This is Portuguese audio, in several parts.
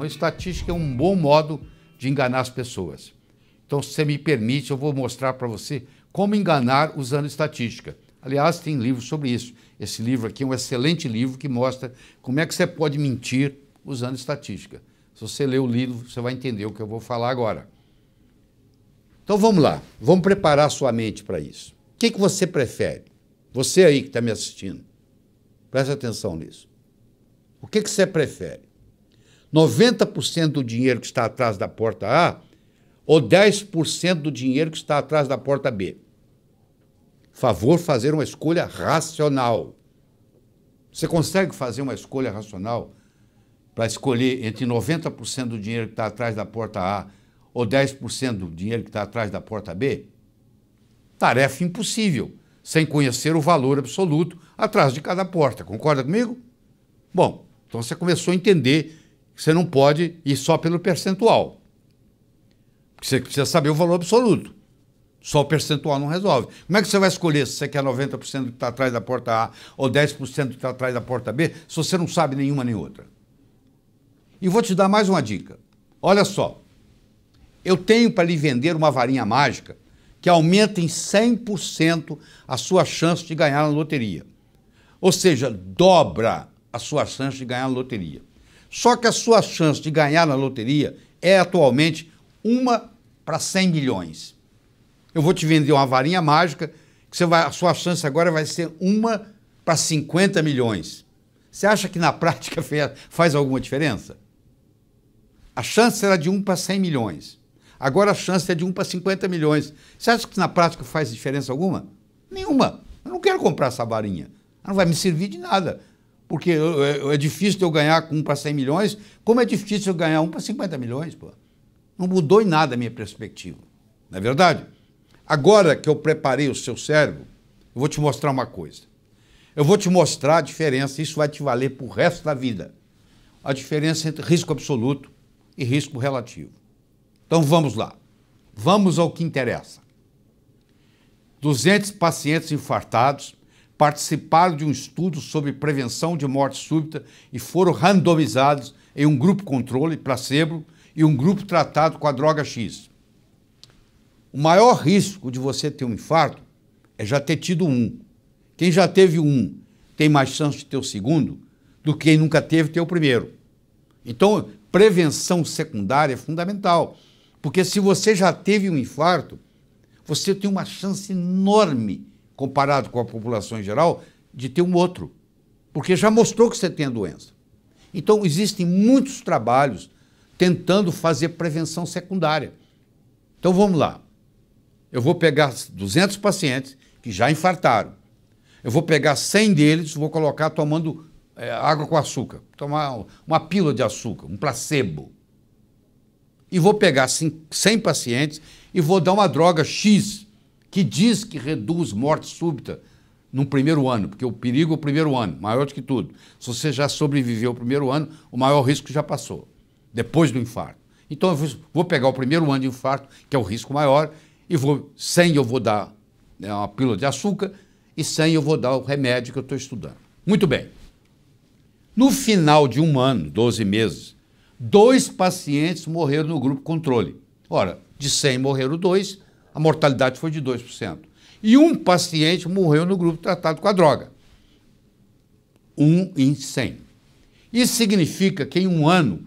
A então, estatística é um bom modo de enganar as pessoas. Então, se você me permite, eu vou mostrar para você como enganar usando estatística. Aliás, tem livro sobre isso. Esse livro aqui é um excelente livro que mostra como é que você pode mentir usando estatística. Se você ler o livro, você vai entender o que eu vou falar agora. Então vamos lá, vamos preparar sua mente para isso. O que, que você prefere? Você aí que está me assistindo, preste atenção nisso. O que, que você prefere? 90% do dinheiro que está atrás da porta A ou 10% do dinheiro que está atrás da porta B. Favor fazer uma escolha racional. Você consegue fazer uma escolha racional para escolher entre 90% do dinheiro que está atrás da porta A ou 10% do dinheiro que está atrás da porta B? Tarefa impossível, sem conhecer o valor absoluto atrás de cada porta. Concorda comigo? Bom, então você começou a entender você não pode ir só pelo percentual. você precisa saber o valor absoluto. Só o percentual não resolve. Como é que você vai escolher se você quer 90% que está atrás da porta A ou 10% que está atrás da porta B, se você não sabe nenhuma nem outra? E vou te dar mais uma dica. Olha só. Eu tenho para lhe vender uma varinha mágica que aumenta em 100% a sua chance de ganhar na loteria. Ou seja, dobra a sua chance de ganhar na loteria. Só que a sua chance de ganhar na loteria é atualmente uma para 100 milhões. Eu vou te vender uma varinha mágica que você vai, a sua chance agora vai ser uma para 50 milhões. Você acha que na prática faz alguma diferença? A chance era de 1 para 100 milhões. Agora a chance é de 1 para 50 milhões. Você acha que na prática faz diferença alguma? Nenhuma. Eu não quero comprar essa varinha. Ela não vai me servir de nada. Porque é difícil eu ganhar um para 100 milhões, como é difícil eu ganhar um para 50 milhões, pô. Não mudou em nada a minha perspectiva. Não é verdade? Agora que eu preparei o seu cérebro, eu vou te mostrar uma coisa. Eu vou te mostrar a diferença, isso vai te valer para o resto da vida. A diferença entre risco absoluto e risco relativo. Então vamos lá. Vamos ao que interessa. 200 pacientes infartados, participaram de um estudo sobre prevenção de morte súbita e foram randomizados em um grupo controle, placebo, e um grupo tratado com a droga X. O maior risco de você ter um infarto é já ter tido um. Quem já teve um tem mais chance de ter o segundo do que quem nunca teve ter o primeiro. Então, prevenção secundária é fundamental, porque se você já teve um infarto, você tem uma chance enorme comparado com a população em geral, de ter um outro. Porque já mostrou que você tem a doença. Então, existem muitos trabalhos tentando fazer prevenção secundária. Então, vamos lá. Eu vou pegar 200 pacientes que já infartaram. Eu vou pegar 100 deles, vou colocar tomando é, água com açúcar, tomar uma pílula de açúcar, um placebo. E vou pegar 100 pacientes e vou dar uma droga X que diz que reduz morte súbita no primeiro ano, porque o perigo é o primeiro ano, maior do que tudo. Se você já sobreviveu o primeiro ano, o maior risco já passou, depois do infarto. Então eu vou pegar o primeiro ano de infarto, que é o risco maior, e vou, sem eu vou dar né, uma pílula de açúcar e sem eu vou dar o remédio que eu estou estudando. Muito bem. No final de um ano, 12 meses, dois pacientes morreram no grupo controle. Ora, de 100 morreram dois, a mortalidade foi de 2%. E um paciente morreu no grupo tratado com a droga. Um em 100. Isso significa que em um ano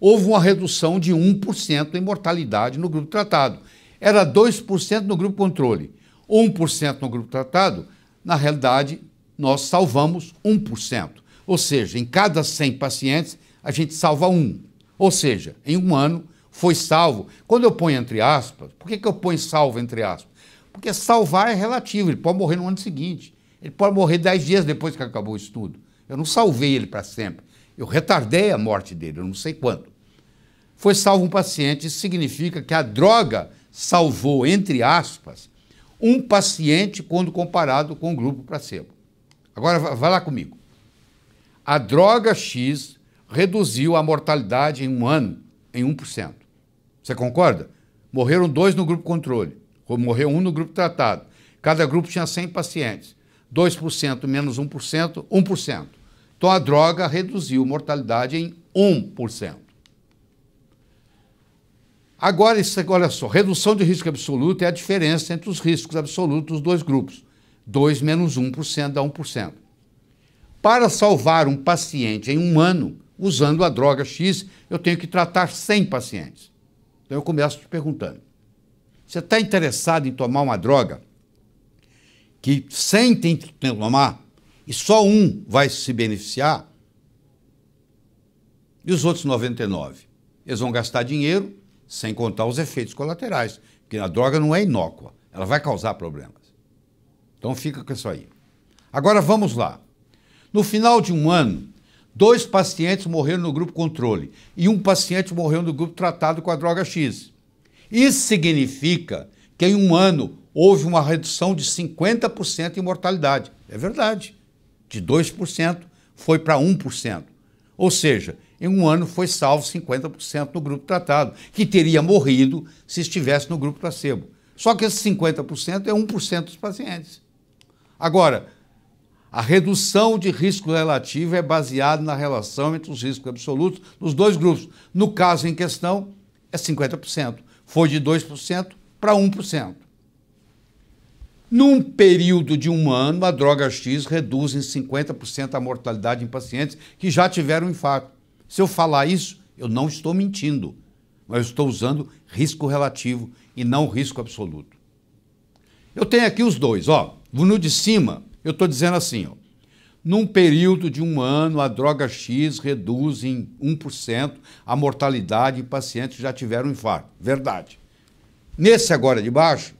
houve uma redução de 1% em mortalidade no grupo tratado. Era 2% no grupo controle. 1% no grupo tratado, na realidade, nós salvamos 1%. Ou seja, em cada 100 pacientes, a gente salva um. Ou seja, em um ano, foi salvo. Quando eu ponho entre aspas, por que, que eu ponho salvo entre aspas? Porque salvar é relativo, ele pode morrer no ano seguinte, ele pode morrer dez dias depois que acabou o estudo. Eu não salvei ele para sempre, eu retardei a morte dele, eu não sei quanto. Foi salvo um paciente, isso significa que a droga salvou, entre aspas, um paciente quando comparado com o grupo placebo. Agora, vai lá comigo. A droga X reduziu a mortalidade em um ano em 1%. Você concorda? Morreram dois no grupo controle, morreu um no grupo tratado. Cada grupo tinha 100 pacientes. 2% menos 1%, 1%. Então a droga reduziu mortalidade em 1%. Agora, isso, olha só, redução de risco absoluto é a diferença entre os riscos absolutos dos dois grupos. 2 menos 1% dá 1%. Para salvar um paciente em um ano, usando a droga X, eu tenho que tratar 100 pacientes. Então eu começo te perguntando: você está interessado em tomar uma droga que 100 tem que tomar e só um vai se beneficiar? E os outros 99? Eles vão gastar dinheiro sem contar os efeitos colaterais, porque a droga não é inócua, ela vai causar problemas. Então fica com isso aí. Agora vamos lá. No final de um ano, Dois pacientes morreram no grupo controle e um paciente morreu no grupo tratado com a droga X. Isso significa que em um ano houve uma redução de 50% em mortalidade. É verdade. De 2% foi para 1%. Ou seja, em um ano foi salvo 50% no grupo tratado, que teria morrido se estivesse no grupo placebo. Só que esse 50% é 1% dos pacientes. Agora, a redução de risco relativo é baseada na relação entre os riscos absolutos dos dois grupos. No caso em questão, é 50%. Foi de 2% para 1%. Num período de um ano, a droga X reduz em 50% a mortalidade em pacientes que já tiveram infarto. Se eu falar isso, eu não estou mentindo, mas eu estou usando risco relativo e não risco absoluto. Eu tenho aqui os dois, ó. No de cima, eu estou dizendo assim, ó, num período de um ano, a droga X reduz em 1% a mortalidade em pacientes que já tiveram infarto. Verdade. Nesse agora de baixo,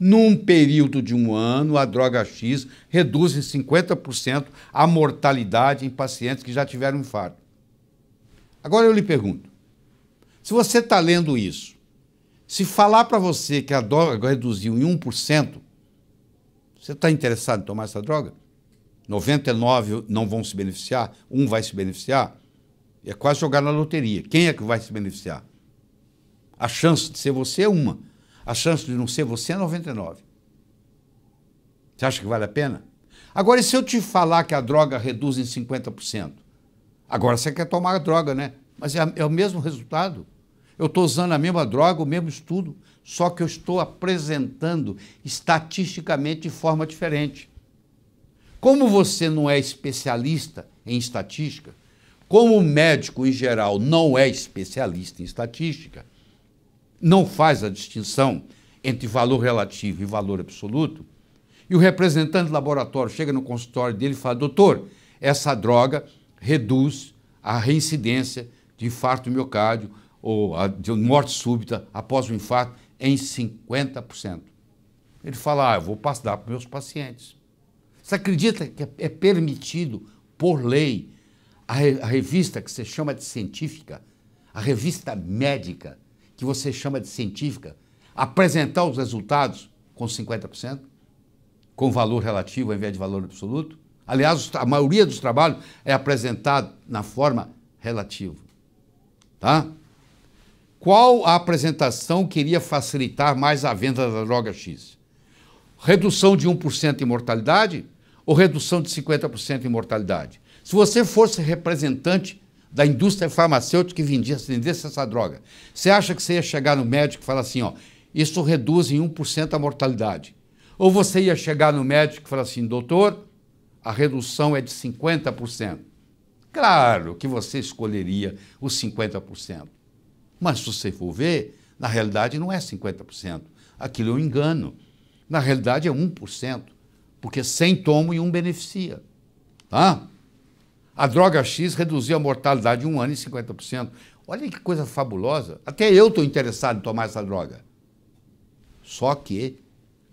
num período de um ano, a droga X reduz em 50% a mortalidade em pacientes que já tiveram infarto. Agora eu lhe pergunto: se você está lendo isso, se falar para você que a droga reduziu em 1%, você está interessado em tomar essa droga? 99 não vão se beneficiar, um vai se beneficiar. É quase jogar na loteria. Quem é que vai se beneficiar? A chance de ser você é uma. A chance de não ser você é 99. Você acha que vale a pena? Agora, e se eu te falar que a droga reduz em 50%? Agora você quer tomar a droga, né? Mas é, é o mesmo resultado. Eu estou usando a mesma droga, o mesmo estudo, só que eu estou apresentando estatisticamente de forma diferente. Como você não é especialista em estatística, como o médico em geral não é especialista em estatística, não faz a distinção entre valor relativo e valor absoluto, e o representante do laboratório chega no consultório dele e fala: doutor, essa droga reduz a reincidência de infarto miocárdio, ou a, de morte súbita após o infarto em 50%. Ele fala, ah, eu vou passar para meus pacientes. Você acredita que é, é permitido, por lei, a, re, a revista que você chama de científica, a revista médica que você chama de científica, apresentar os resultados com 50%, com valor relativo ao invés de valor absoluto? Aliás, a maioria dos trabalhos é apresentado na forma relativa. Tá? Qual a apresentação queria facilitar mais a venda da droga X? Redução de 1% em mortalidade ou redução de 50% em mortalidade? Se você fosse representante da indústria farmacêutica que vendia vendesse essa droga, você acha que você ia chegar no médico e falar assim, ó, isso reduz em 1% a mortalidade? Ou você ia chegar no médico e falar assim, doutor, a redução é de 50%? Claro que você escolheria os 50%. Mas se você for ver, na realidade não é 50%. Aquilo é um engano. Na realidade é 1%, porque 100 tomam e um beneficia. Tá? A droga X reduziu a mortalidade de um ano em 50%. Olha que coisa fabulosa. Até eu estou interessado em tomar essa droga. Só que,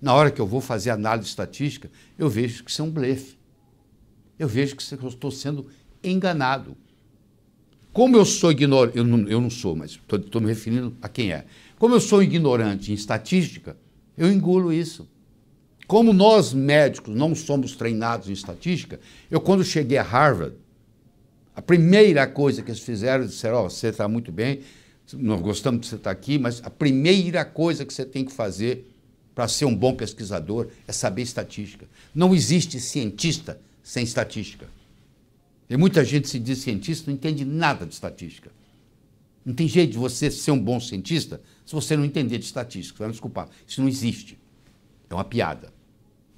na hora que eu vou fazer análise estatística, eu vejo que isso é um blefe. Eu vejo que é eu estou sendo enganado. Como eu sou ignorante, eu não, eu não sou, mas estou me referindo a quem é. Como eu sou ignorante em estatística, eu engulo isso. Como nós médicos não somos treinados em estatística, eu quando cheguei a Harvard, a primeira coisa que eles fizeram, disseram, ó, oh, você está muito bem, nós gostamos de você estar tá aqui, mas a primeira coisa que você tem que fazer para ser um bom pesquisador é saber estatística. Não existe cientista sem estatística. Tem muita gente que se diz cientista não entende nada de estatística. Não tem jeito de você ser um bom cientista se você não entender de estatística. Você vai me desculpar, isso não existe. É uma piada.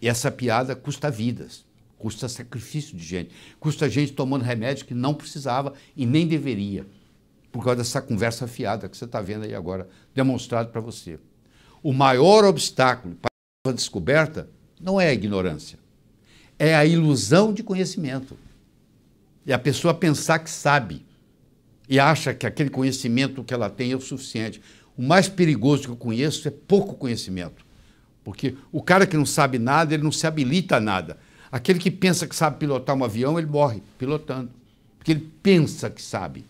E essa piada custa vidas, custa sacrifício de gente, custa gente tomando remédio que não precisava e nem deveria, por causa dessa conversa fiada que você está vendo aí agora, demonstrado para você. O maior obstáculo para a descoberta não é a ignorância, é a ilusão de conhecimento e a pessoa pensar que sabe e acha que aquele conhecimento que ela tem é o suficiente. O mais perigoso que eu conheço é pouco conhecimento. Porque o cara que não sabe nada, ele não se habilita a nada. Aquele que pensa que sabe pilotar um avião, ele morre pilotando. Porque ele pensa que sabe.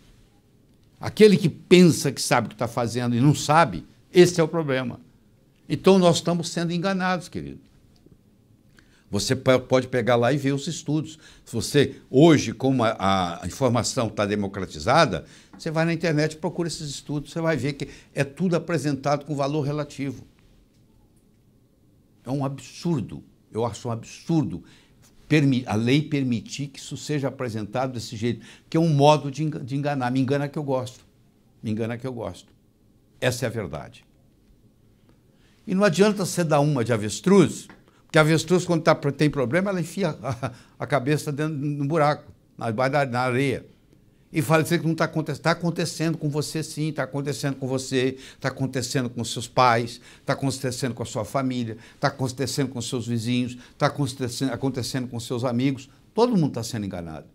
Aquele que pensa que sabe o que está fazendo e não sabe, esse é o problema. Então nós estamos sendo enganados, querido. Você pode pegar lá e ver os estudos. Se você, hoje, como a, a informação está democratizada, você vai na internet e procura esses estudos, você vai ver que é tudo apresentado com valor relativo. É um absurdo. Eu acho um absurdo a lei permitir que isso seja apresentado desse jeito, que é um modo de enganar. Me engana que eu gosto. Me engana que eu gosto. Essa é a verdade. E não adianta você dar uma de avestruz porque a avestruz, quando tá, tem problema, ela enfia a, a cabeça dentro um buraco, na, na, na areia. E fala assim que não está acontecendo. Está acontecendo com você sim, está acontecendo com você, está acontecendo com seus pais, está acontecendo com a sua família, está acontecendo com seus vizinhos, está acontecendo, acontecendo com seus amigos. Todo mundo está sendo enganado.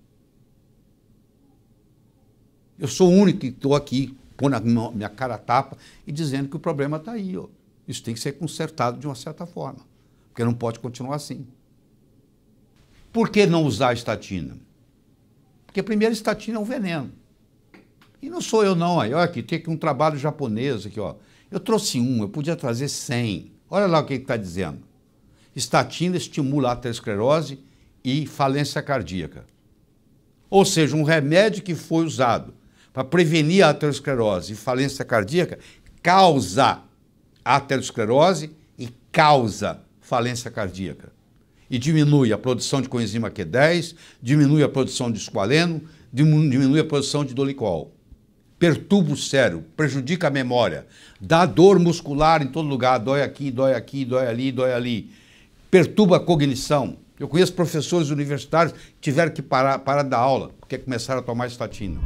Eu sou o único que estou aqui pondo a minha cara a tapa e dizendo que o problema está aí. Ó. Isso tem que ser consertado de uma certa forma. Porque não pode continuar assim. Por que não usar a estatina? Porque primeiro a estatina é um veneno. E não sou eu não, aí, olha aqui, tem aqui um trabalho japonês aqui, ó. Eu trouxe um, eu podia trazer 100. Olha lá o que está dizendo. Estatina estimula a aterosclerose e falência cardíaca. Ou seja, um remédio que foi usado para prevenir a aterosclerose e falência cardíaca causa aterosclerose e causa falência cardíaca. E diminui a produção de coenzima Q10, diminui a produção de esqualeno, diminui a produção de dolicol. Perturba o cérebro, prejudica a memória, dá dor muscular em todo lugar, dói aqui, dói aqui, dói ali, dói ali. Perturba a cognição. Eu conheço professores universitários que tiveram que parar, parar da aula porque começaram a tomar estatina.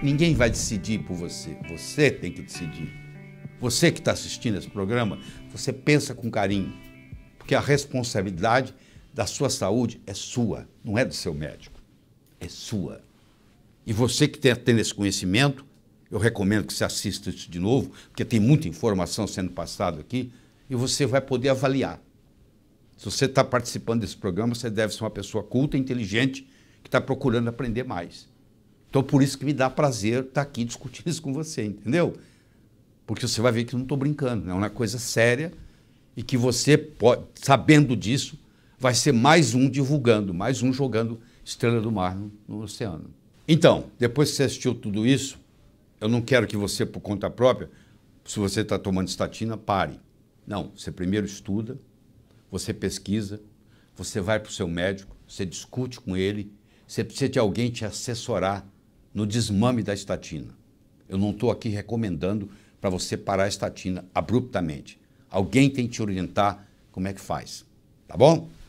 Ninguém vai decidir por você, você tem que decidir. Você que está assistindo esse programa, você pensa com carinho porque a responsabilidade da sua saúde é sua, não é do seu médico, é sua. E você que tem, tendo esse conhecimento, eu recomendo que você assista isso de novo, porque tem muita informação sendo passada aqui, e você vai poder avaliar. Se você está participando desse programa, você deve ser uma pessoa culta, inteligente, que está procurando aprender mais. Então, por isso que me dá prazer estar tá aqui discutindo isso com você, entendeu? Porque você vai ver que eu não estou brincando, né? é uma coisa séria e que você, pode, sabendo disso, vai ser mais um divulgando, mais um jogando Estrela do Mar no, no oceano. Então, depois que você assistiu tudo isso, eu não quero que você, por conta própria, se você está tomando estatina, pare. Não, você primeiro estuda, você pesquisa, você vai para o seu médico, você discute com ele, você precisa de alguém te assessorar no desmame da estatina. Eu não estou aqui recomendando para você parar a estatina abruptamente. Alguém tem que te orientar como é que faz. Tá bom?